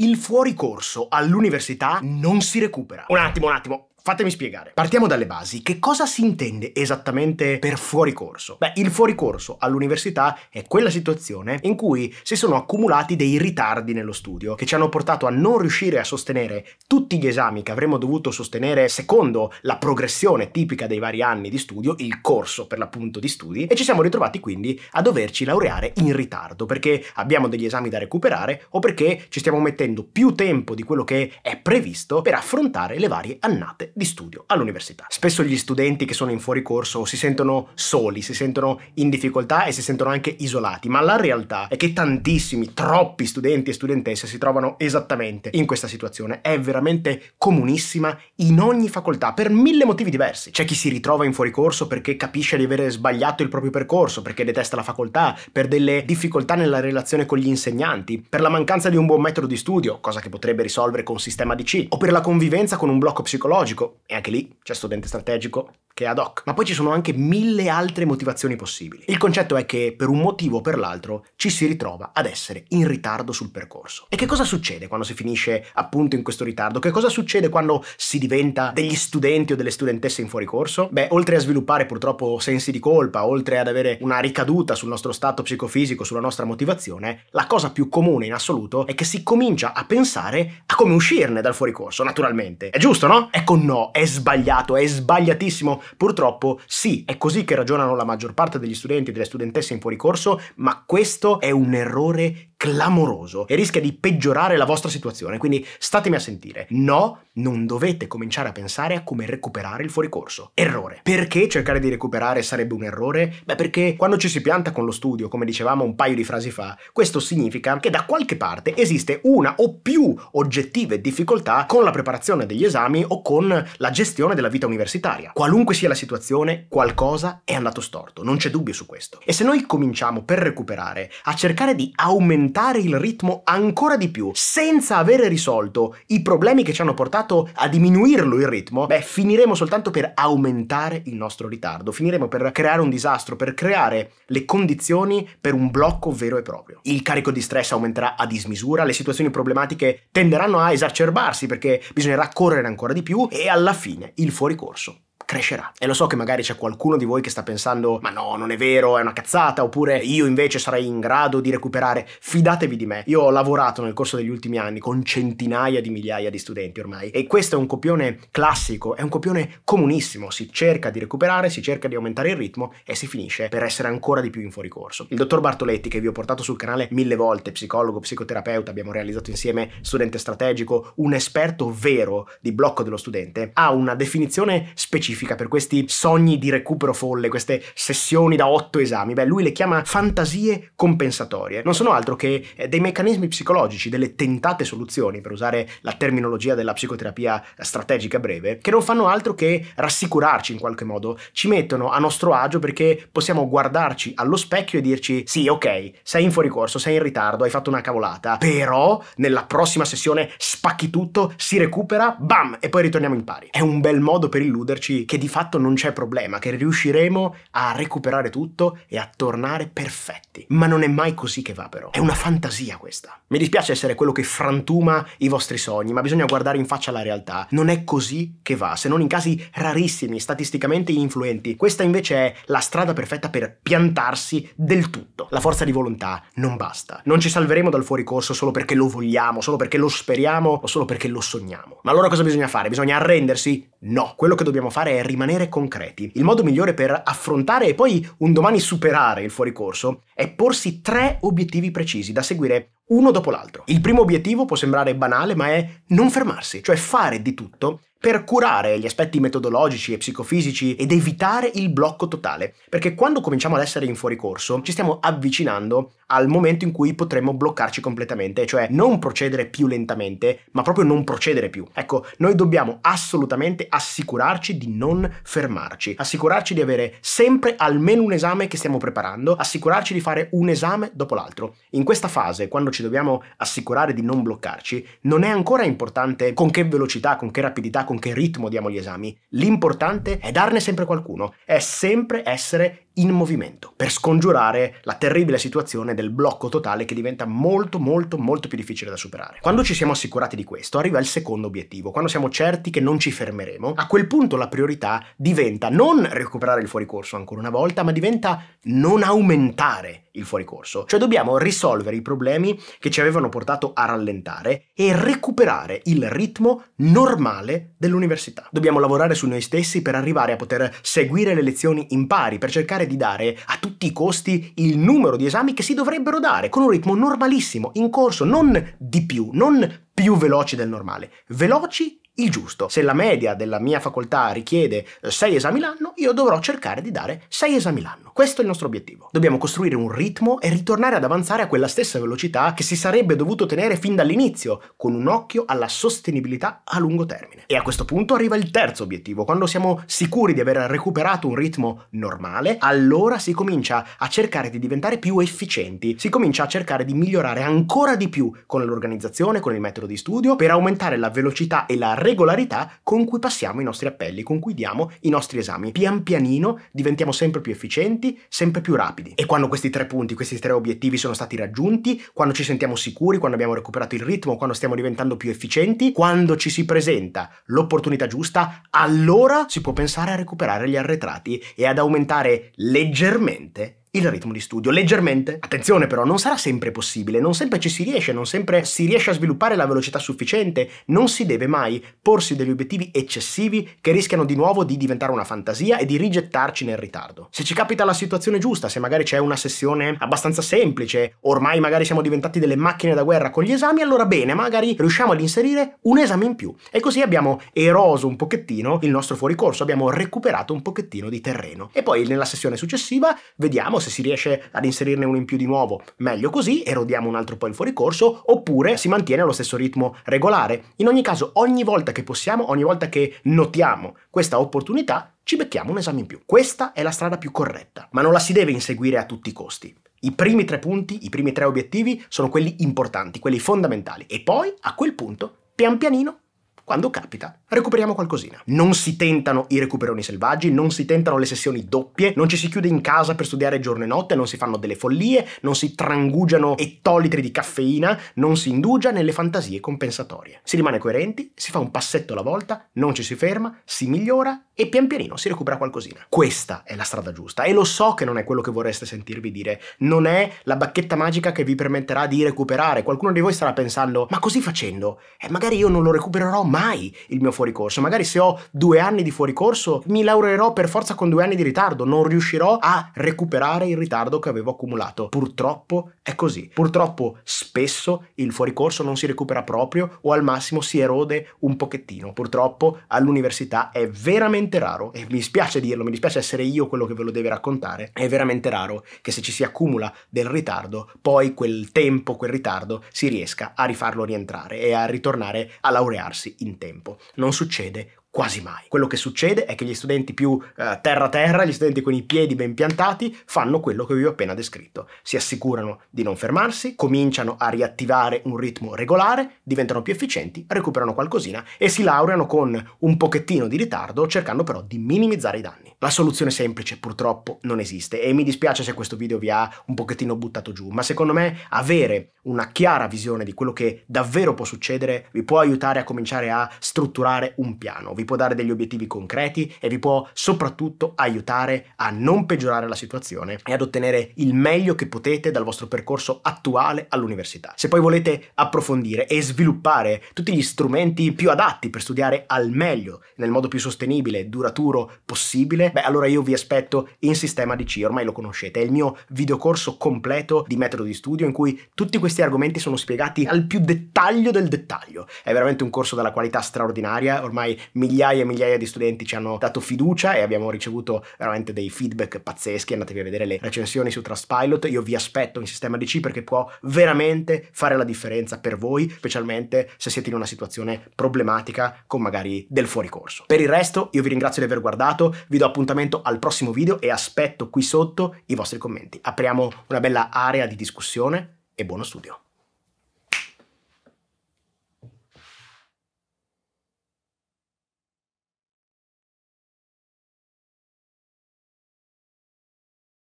il fuoricorso all'università non si recupera. Un attimo, un attimo. Fatemi spiegare. Partiamo dalle basi. Che cosa si intende esattamente per fuoricorso? Beh, il fuoricorso all'università è quella situazione in cui si sono accumulati dei ritardi nello studio che ci hanno portato a non riuscire a sostenere tutti gli esami che avremmo dovuto sostenere secondo la progressione tipica dei vari anni di studio, il corso per l'appunto di studi, e ci siamo ritrovati quindi a doverci laureare in ritardo perché abbiamo degli esami da recuperare o perché ci stiamo mettendo più tempo di quello che è previsto per affrontare le varie annate di studio all'università. Spesso gli studenti che sono in fuori corso si sentono soli, si sentono in difficoltà e si sentono anche isolati, ma la realtà è che tantissimi, troppi studenti e studentesse si trovano esattamente in questa situazione. È veramente comunissima in ogni facoltà per mille motivi diversi. C'è chi si ritrova in fuori corso perché capisce di avere sbagliato il proprio percorso, perché detesta la facoltà, per delle difficoltà nella relazione con gli insegnanti, per la mancanza di un buon metodo di studio, cosa che potrebbe risolvere con sistema di C, o per la convivenza con un blocco psicologico e anche lì c'è studente strategico, che ad hoc. Ma poi ci sono anche mille altre motivazioni possibili. Il concetto è che per un motivo o per l'altro ci si ritrova ad essere in ritardo sul percorso. E che cosa succede quando si finisce appunto in questo ritardo? Che cosa succede quando si diventa degli studenti o delle studentesse in fuoricorso? Beh, oltre a sviluppare purtroppo sensi di colpa, oltre ad avere una ricaduta sul nostro stato psicofisico, sulla nostra motivazione, la cosa più comune in assoluto è che si comincia a pensare a come uscirne dal fuoricorso, naturalmente. È giusto, no? Ecco no, è sbagliato, è sbagliatissimo Purtroppo sì, è così che ragionano la maggior parte degli studenti e delle studentesse in fuori corso, ma questo è un errore clamoroso e rischia di peggiorare la vostra situazione, quindi statemi a sentire. No, non dovete cominciare a pensare a come recuperare il fuoricorso. Errore. Perché cercare di recuperare sarebbe un errore? Beh, perché quando ci si pianta con lo studio, come dicevamo un paio di frasi fa, questo significa che da qualche parte esiste una o più oggettive difficoltà con la preparazione degli esami o con la gestione della vita universitaria. Qualunque sia la situazione, qualcosa è andato storto, non c'è dubbio su questo. E se noi cominciamo per recuperare a cercare di aumentare aumentare il ritmo ancora di più, senza avere risolto i problemi che ci hanno portato a diminuirlo il ritmo, beh, finiremo soltanto per aumentare il nostro ritardo, finiremo per creare un disastro, per creare le condizioni per un blocco vero e proprio. Il carico di stress aumenterà a dismisura, le situazioni problematiche tenderanno a esacerbarsi perché bisognerà correre ancora di più e alla fine il fuoricorso crescerà. E lo so che magari c'è qualcuno di voi che sta pensando ma no, non è vero, è una cazzata, oppure io invece sarei in grado di recuperare. Fidatevi di me, io ho lavorato nel corso degli ultimi anni con centinaia di migliaia di studenti ormai e questo è un copione classico, è un copione comunissimo, si cerca di recuperare, si cerca di aumentare il ritmo e si finisce per essere ancora di più in fuori corso. Il dottor Bartoletti che vi ho portato sul canale mille volte, psicologo, psicoterapeuta, abbiamo realizzato insieme studente strategico, un esperto vero di blocco dello studente, ha una definizione specifica scientifica, per questi sogni di recupero folle, queste sessioni da otto esami, beh, lui le chiama fantasie compensatorie. Non sono altro che eh, dei meccanismi psicologici, delle tentate soluzioni, per usare la terminologia della psicoterapia strategica breve, che non fanno altro che rassicurarci in qualche modo, ci mettono a nostro agio perché possiamo guardarci allo specchio e dirci sì, ok, sei in fuoricorso, sei in ritardo, hai fatto una cavolata, però nella prossima sessione spacchi tutto, si recupera, bam, e poi ritorniamo in pari. È un bel modo per illuderci che di fatto non c'è problema, che riusciremo a recuperare tutto e a tornare perfetti. Ma non è mai così che va però. È una fantasia questa. Mi dispiace essere quello che frantuma i vostri sogni, ma bisogna guardare in faccia la realtà. Non è così che va, se non in casi rarissimi, statisticamente influenti. Questa invece è la strada perfetta per piantarsi del tutto. La forza di volontà non basta. Non ci salveremo dal fuoricorso solo perché lo vogliamo, solo perché lo speriamo o solo perché lo sogniamo. Ma allora cosa bisogna fare? Bisogna arrendersi No, quello che dobbiamo fare è rimanere concreti. Il modo migliore per affrontare e poi un domani superare il fuoricorso è porsi tre obiettivi precisi da seguire uno dopo l'altro. Il primo obiettivo può sembrare banale, ma è non fermarsi, cioè fare di tutto per curare gli aspetti metodologici e psicofisici ed evitare il blocco totale, perché quando cominciamo ad essere in fuoricorso ci stiamo avvicinando al momento in cui potremmo bloccarci completamente, cioè non procedere più lentamente, ma proprio non procedere più. Ecco, noi dobbiamo assolutamente assicurarci di non fermarci, assicurarci di avere sempre almeno un esame che stiamo preparando, assicurarci di fare un esame dopo l'altro. In questa fase, quando ci ci dobbiamo assicurare di non bloccarci, non è ancora importante con che velocità, con che rapidità, con che ritmo diamo gli esami. L'importante è darne sempre qualcuno, è sempre essere in movimento per scongiurare la terribile situazione del blocco totale che diventa molto molto molto più difficile da superare. Quando ci siamo assicurati di questo arriva il secondo obiettivo, quando siamo certi che non ci fermeremo, a quel punto la priorità diventa non recuperare il fuoricorso ancora una volta, ma diventa non aumentare il fuoricorso, cioè dobbiamo risolvere i problemi che ci avevano portato a rallentare e recuperare il ritmo normale dell'università. Dobbiamo lavorare su noi stessi per arrivare a poter seguire le lezioni in pari, per cercare di dare a tutti i costi il numero di esami che si dovrebbero dare, con un ritmo normalissimo, in corso, non di più, non più veloci del normale, veloci il giusto. Se la media della mia facoltà richiede 6 eh, esami l'anno, io dovrò cercare di dare 6 esami l'anno. Questo è il nostro obiettivo. Dobbiamo costruire un ritmo e ritornare ad avanzare a quella stessa velocità che si sarebbe dovuto tenere fin dall'inizio, con un occhio alla sostenibilità a lungo termine. E a questo punto arriva il terzo obiettivo. Quando siamo sicuri di aver recuperato un ritmo normale, allora si comincia a cercare di diventare più efficienti, si comincia a cercare di migliorare ancora di più con l'organizzazione, con il metodo di studio, per aumentare la velocità e la regolarità con cui passiamo i nostri appelli, con cui diamo i nostri esami. Pian pianino diventiamo sempre più efficienti, sempre più rapidi. E quando questi tre punti, questi tre obiettivi sono stati raggiunti, quando ci sentiamo sicuri, quando abbiamo recuperato il ritmo, quando stiamo diventando più efficienti, quando ci si presenta l'opportunità giusta, allora si può pensare a recuperare gli arretrati e ad aumentare leggermente il ritmo di studio, leggermente. Attenzione però, non sarà sempre possibile, non sempre ci si riesce, non sempre si riesce a sviluppare la velocità sufficiente, non si deve mai porsi degli obiettivi eccessivi che rischiano di nuovo di diventare una fantasia e di rigettarci nel ritardo. Se ci capita la situazione giusta, se magari c'è una sessione abbastanza semplice, ormai magari siamo diventati delle macchine da guerra con gli esami, allora bene, magari riusciamo ad inserire un esame in più. E così abbiamo eroso un pochettino il nostro fuoricorso, abbiamo recuperato un pochettino di terreno. E poi nella sessione successiva vediamo vediamo se si riesce ad inserirne uno in più di nuovo. Meglio così, erodiamo un altro po' il fuoricorso, oppure si mantiene allo stesso ritmo regolare. In ogni caso, ogni volta che possiamo, ogni volta che notiamo questa opportunità, ci becchiamo un esame in più. Questa è la strada più corretta, ma non la si deve inseguire a tutti i costi. I primi tre punti, i primi tre obiettivi sono quelli importanti, quelli fondamentali e poi a quel punto, pian pianino, quando capita, recuperiamo qualcosina. Non si tentano i recuperoni selvaggi, non si tentano le sessioni doppie, non ci si chiude in casa per studiare giorno e notte, non si fanno delle follie, non si trangugiano ettolitri di caffeina, non si indugia nelle fantasie compensatorie. Si rimane coerenti, si fa un passetto alla volta, non ci si ferma, si migliora e pian pianino si recupera qualcosina. Questa è la strada giusta e lo so che non è quello che vorreste sentirvi dire, non è la bacchetta magica che vi permetterà di recuperare. Qualcuno di voi starà pensando, ma così facendo, eh, magari io non lo recupererò mai il mio fuoricorso, magari se ho due anni di fuoricorso mi laureerò per forza con due anni di ritardo, non riuscirò a recuperare il ritardo che avevo accumulato. Purtroppo è così. Purtroppo spesso il fuoricorso non si recupera proprio o al massimo si erode un pochettino. Purtroppo all'università è veramente veramente raro, e mi spiace dirlo, mi dispiace essere io quello che ve lo deve raccontare, è veramente raro che se ci si accumula del ritardo, poi quel tempo, quel ritardo, si riesca a rifarlo rientrare e a ritornare a laurearsi in tempo. Non succede Quasi mai. Quello che succede è che gli studenti più eh, terra-terra, gli studenti con i piedi ben piantati, fanno quello che vi ho appena descritto. Si assicurano di non fermarsi, cominciano a riattivare un ritmo regolare, diventano più efficienti, recuperano qualcosina e si laureano con un pochettino di ritardo, cercando però di minimizzare i danni. La soluzione semplice purtroppo non esiste e mi dispiace se questo video vi ha un pochettino buttato giù, ma secondo me avere una chiara visione di quello che davvero può succedere vi può aiutare a cominciare a strutturare un piano vi può dare degli obiettivi concreti e vi può soprattutto aiutare a non peggiorare la situazione e ad ottenere il meglio che potete dal vostro percorso attuale all'università. Se poi volete approfondire e sviluppare tutti gli strumenti più adatti per studiare al meglio, nel modo più sostenibile e duraturo possibile, beh allora io vi aspetto in sistema DC, ormai lo conoscete, è il mio videocorso completo di metodo di studio in cui tutti questi argomenti sono spiegati al più dettaglio del dettaglio. È veramente un corso dalla qualità straordinaria, ormai mi migliaia e migliaia di studenti ci hanno dato fiducia e abbiamo ricevuto veramente dei feedback pazzeschi, andatevi a vedere le recensioni su Trustpilot, io vi aspetto in sistema DC perché può veramente fare la differenza per voi, specialmente se siete in una situazione problematica con magari del fuoricorso. Per il resto io vi ringrazio di aver guardato, vi do appuntamento al prossimo video e aspetto qui sotto i vostri commenti. Apriamo una bella area di discussione e buono studio!